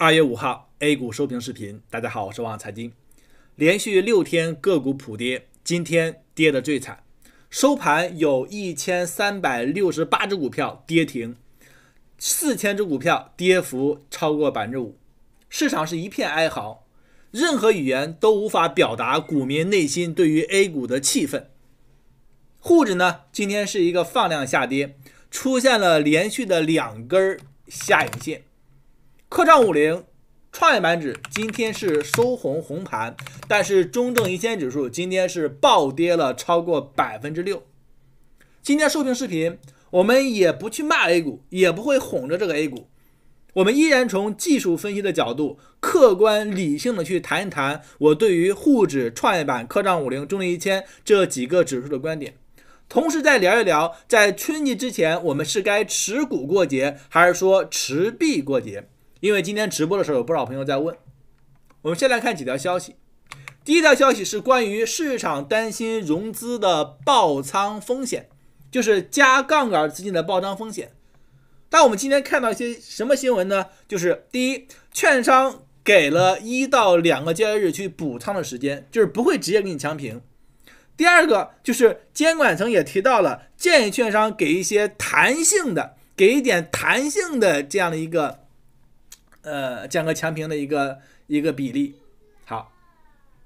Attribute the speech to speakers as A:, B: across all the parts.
A: 二月五号，A 股收评视频。大家好，我是王财经。连续六天个股普跌，今天跌得最惨。收盘有一千三百六十八只股票跌停，四千只股票跌幅超过百分之五，市场是一片哀嚎，任何语言都无法表达股民内心对于 A 股的气愤。沪指呢，今天是一个放量下跌，出现了连续的两根下影线。科创五零、创业板指今天是收红红盘，但是中证一千指数今天是暴跌了超过百分之六。今天收评视频，我们也不去骂 A 股，也不会哄着这个 A 股，我们依然从技术分析的角度，客观理性的去谈一谈我对于沪指、创业板、科创五零、中证一千这几个指数的观点，同时再聊一聊，在春节之前我们是该持股过节，还是说持币过节？因为今天直播的时候有不少朋友在问，我们先来看几条消息。第一条消息是关于市场担心融资的爆仓风险，就是加杠杆资金的爆仓风险。但我们今天看到一些什么新闻呢？就是第一，券商给了一到两个交易日去补仓的时间，就是不会直接给你强平。第二个就是监管层也提到了建议券商给一些弹性的，给一点弹性的这样的一个。呃，降格强平的一个一个比例，好，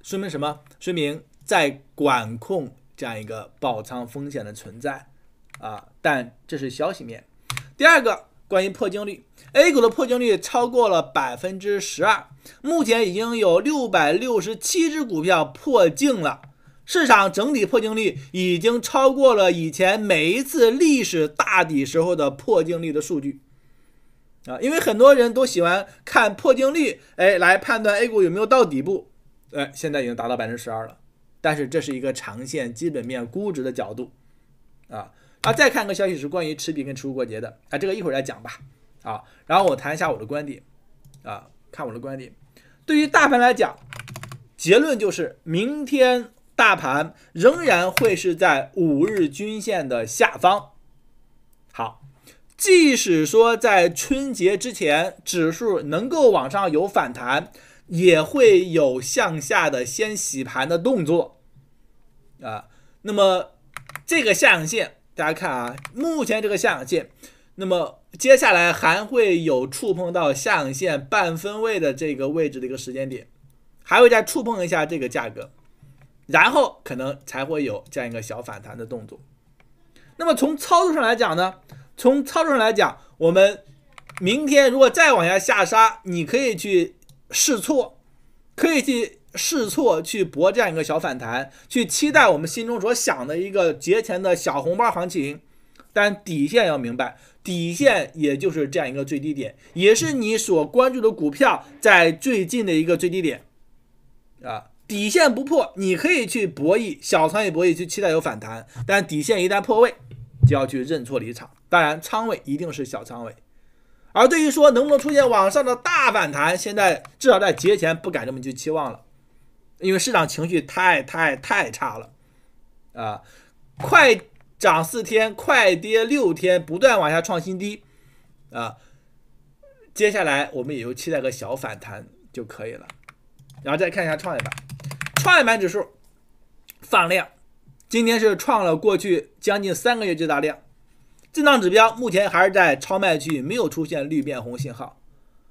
A: 说明什么？说明在管控这样一个爆仓风险的存在啊。但这是消息面。第二个，关于破净率，A 股的破净率超过了百分之十二，目前已经有六百六十七只股票破净了，市场整体破净率已经超过了以前每一次历史大底时候的破净率的数据。啊，因为很多人都喜欢看破净率，哎，来判断 A 股有没有到底部，哎，现在已经达到百分之十二了，但是这是一个长线基本面估值的角度，啊，啊，再看个消息是关于持币跟持股过节的，啊，这个一会儿再讲吧，啊，然后我谈一下我的观点，啊，看我的观点，对于大盘来讲，结论就是明天大盘仍然会是在五日均线的下方。即使说在春节之前指数能够往上有反弹，也会有向下的先洗盘的动作啊。那么这个下影线，大家看啊，目前这个下影线，那么接下来还会有触碰到下影线半分位的这个位置的一个时间点，还会再触碰一下这个价格，然后可能才会有这样一个小反弹的动作。那么从操作上来讲呢？从操作上来讲，我们明天如果再往下下杀，你可以去试错，可以去试错，去搏这样一个小反弹，去期待我们心中所想的一个节前的小红包行情。但底线要明白，底线也就是这样一个最低点，也是你所关注的股票在最近的一个最低点。啊，底线不破，你可以去博弈，小仓位博弈，去期待有反弹。但底线一旦破位。就要去认错离场，当然仓位一定是小仓位。而对于说能不能出现往上的大反弹，现在至少在节前不敢这么去期望了，因为市场情绪太太太差了啊！快涨四天，快跌六天，不断往下创新低啊！接下来我们也就期待个小反弹就可以了。然后再看一下创业板，创业板指数放量。今天是创了过去将近三个月最大量，震荡指标目前还是在超卖区域，没有出现绿变红信号。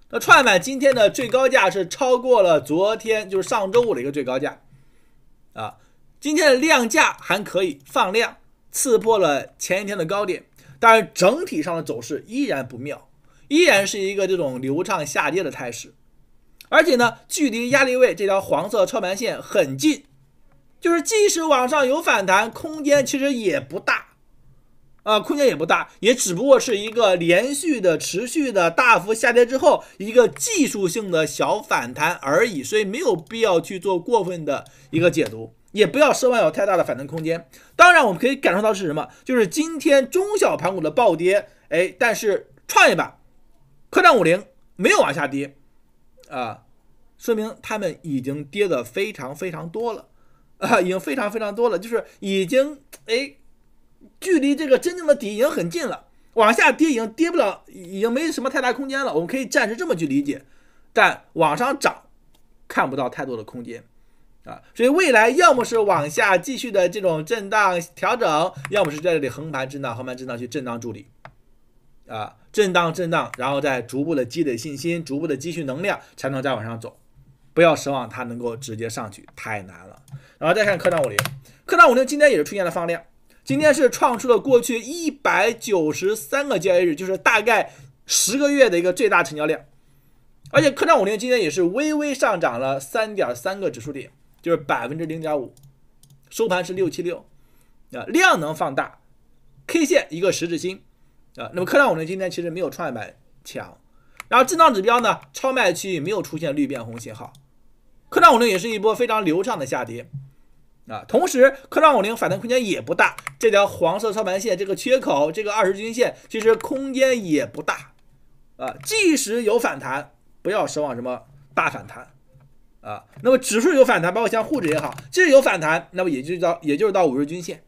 A: 那创板今天的最高价是超过了昨天，就是上周五的一个最高价，啊，今天的量价还可以放量，刺破了前一天的高点，但是整体上的走势依然不妙，依然是一个这种流畅下跌的态势，而且呢，距离压力位这条黄色超盘线很近。就是即使往上有反弹空间，其实也不大，啊，空间也不大，也只不过是一个连续的、持续的大幅下跌之后一个技术性的小反弹而已，所以没有必要去做过分的一个解读，也不要奢望有太大的反弹空间。当然，我们可以感受到是什么？就是今天中小盘股的暴跌，哎，但是创业板、科创五零没有往下跌，啊，说明他们已经跌得非常非常多了。啊，已经非常非常多了，就是已经哎，距离这个真正的底已经很近了，往下跌已经跌不了，已经没什么太大空间了，我们可以暂时这么去理解。但往上涨，看不到太多的空间，啊，所以未来要么是往下继续的这种震荡调整，要么是在这里横盘震荡，横盘震荡去震荡筑底，啊，震荡震荡，然后再逐步的积累信心，逐步的积蓄能量，才能再往上走。不要奢望它能够直接上去，太难了。然后再看科创五零，科创五零今天也是出现了放量，今天是创出了过去一百九十三个交易日，就是大概十个月的一个最大成交量。而且科创五零今天也是微微上涨了三点三个指数点，就是百分之零点五，收盘是六七六，啊量能放大，K 线一个十字星，啊那么科创五零今天其实没有创业板强。然后震荡指标呢，超卖区域没有出现绿变红信号，科创五零也是一波非常流畅的下跌，啊，同时科创五零反弹空间也不大，这条黄色操盘线，这个缺口，这个二十均线，其实空间也不大，啊，即使有反弹，不要奢望什么大反弹，啊，那么指数有反弹，包括像沪指也好，即使有反弹，那么也就到，也就是到五日均线，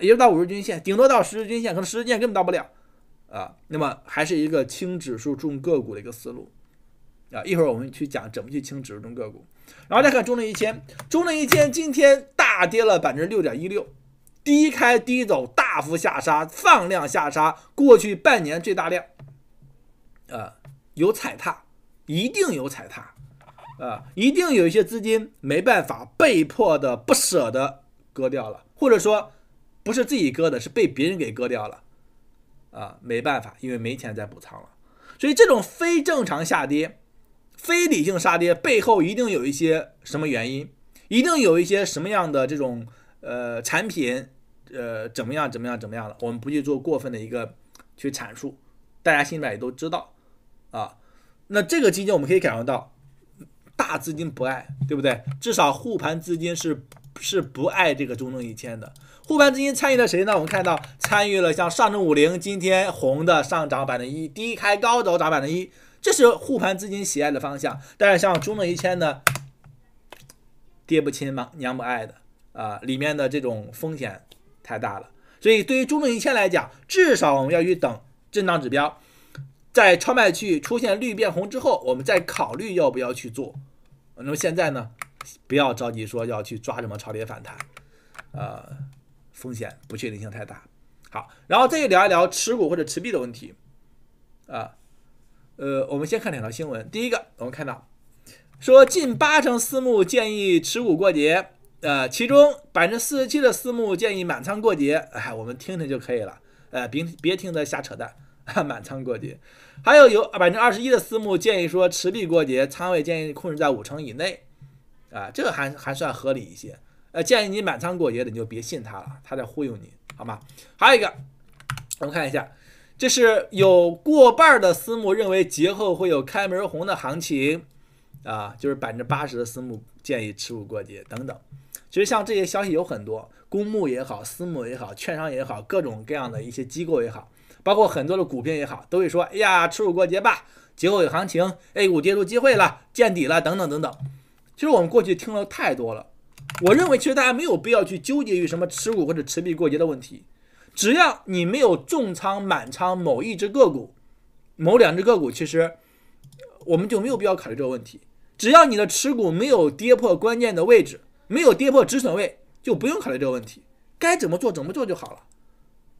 A: 也就是到五日均线，顶多到十日均线，可能十日均线根本到不了。啊，那么还是一个轻指数重个股的一个思路啊。一会儿我们去讲怎么去轻指数重个股。然后再看中证一千，中证一千今天大跌了百分之六点一六，低开低走，大幅下杀，放量下杀，过去半年最大量，啊，有踩踏，一定有踩踏，啊，一定有一些资金没办法，被迫的不舍得割掉了，或者说不是自己割的，是被别人给割掉了。啊，没办法，因为没钱再补仓了，所以这种非正常下跌、非理性杀跌背后一定有一些什么原因，一定有一些什么样的这种呃产品，呃怎么样怎么样怎么样的，我们不去做过分的一个去阐述，大家心里也都知道啊。那这个期间我们可以感受到。大资金不爱，对不对？至少护盘资金是是不爱这个中证一千的。护盘资金参与了谁呢？我们看到参与了像上证五零，今天红的上涨百分一，低开高走涨百分一，这是护盘资金喜爱的方向。但是像中证一千呢，爹不亲，妈娘不爱的，啊，里面的这种风险太大了。所以对于中证一千来讲，至少我们要去等震荡指标。在超卖区域出现绿变红之后，我们再考虑要不要去做。那么现在呢，不要着急说要去抓什么超跌反弹，呃，风险不确定性太大。好，然后再去聊一聊持股或者持币的问题。啊，呃，我们先看两条新闻。第一个，我们看到说近八成私募建议持股过节，呃，其中百分之四十七的私募建议满仓过节。哎，我们听听就可以了，哎，别别听他瞎扯淡。啊，满仓过节，还有有百分之二十一的私募建议说持币过节，仓位建议控制在五成以内，啊，这个还还算合理一些。呃，建议你满仓过节的你就别信他了，他在忽悠你，好吗？还有一个，我们看一下，这是有过半的私募认为节后会有开门红的行情，啊，就是百分之八十的私募建议持股过节等等。其实像这些消息有很多，公募也好，私募也好，券商也好，各种各样的一些机构也好。包括很多的股票也好，都会说：“哎呀，持股过节吧，节后有行情，A 股跌出机会了，见底了，等等等等。”其实我们过去听了太多了。我认为，其实大家没有必要去纠结于什么持股或者持币过节的问题。只要你没有重仓满仓某一只个股、某两只个股，其实我们就没有必要考虑这个问题。只要你的持股没有跌破关键的位置，没有跌破止损位，就不用考虑这个问题。该怎么做怎么做就好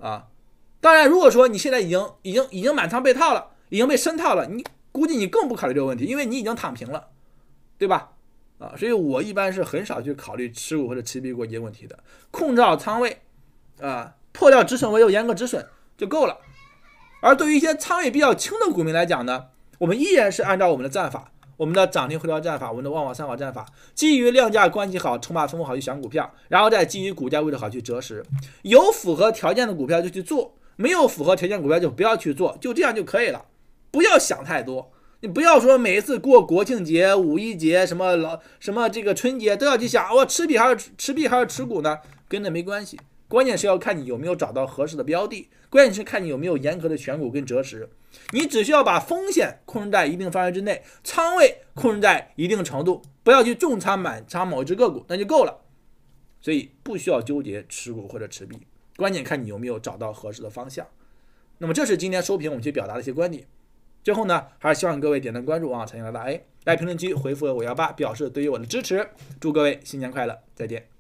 A: 了，啊。当然，如果说你现在已经已经已经满仓被套了，已经被深套了，你估计你更不考虑这个问题，因为你已经躺平了，对吧？啊，所以我一般是很少去考虑持股或者持币过节问题的，控制好仓位，啊，破掉止损位就严格止损就够了。而对于一些仓位比较轻的股民来讲呢，我们依然是按照我们的战法，我们的涨停回调战法，我们的旺旺三宝战法，基于量价关系好、筹码分布好去选股票，然后再基于股价位置好去择时，有符合条件的股票就去做。没有符合条件股票就不要去做，就这样就可以了，不要想太多。你不要说每一次过国庆节、五一节什么老什么这个春节都要去想，我持币还是持币还是持股呢？跟那没关系，关键是要看你有没有找到合适的标的，关键是看你有没有严格的选股跟择时。你只需要把风险控制在一定范围之内，仓位控制在一定程度，不要去重仓满仓某一只个股，那就够了。所以不需要纠结持股或者持币。关键看你有没有找到合适的方向。那么，这是今天收评我们去表达的一些观点。最后呢，还是希望各位点赞、关注啊，财经大 A，来评论区回复五幺八，表示对于我的支持。祝各位新年快乐，再见。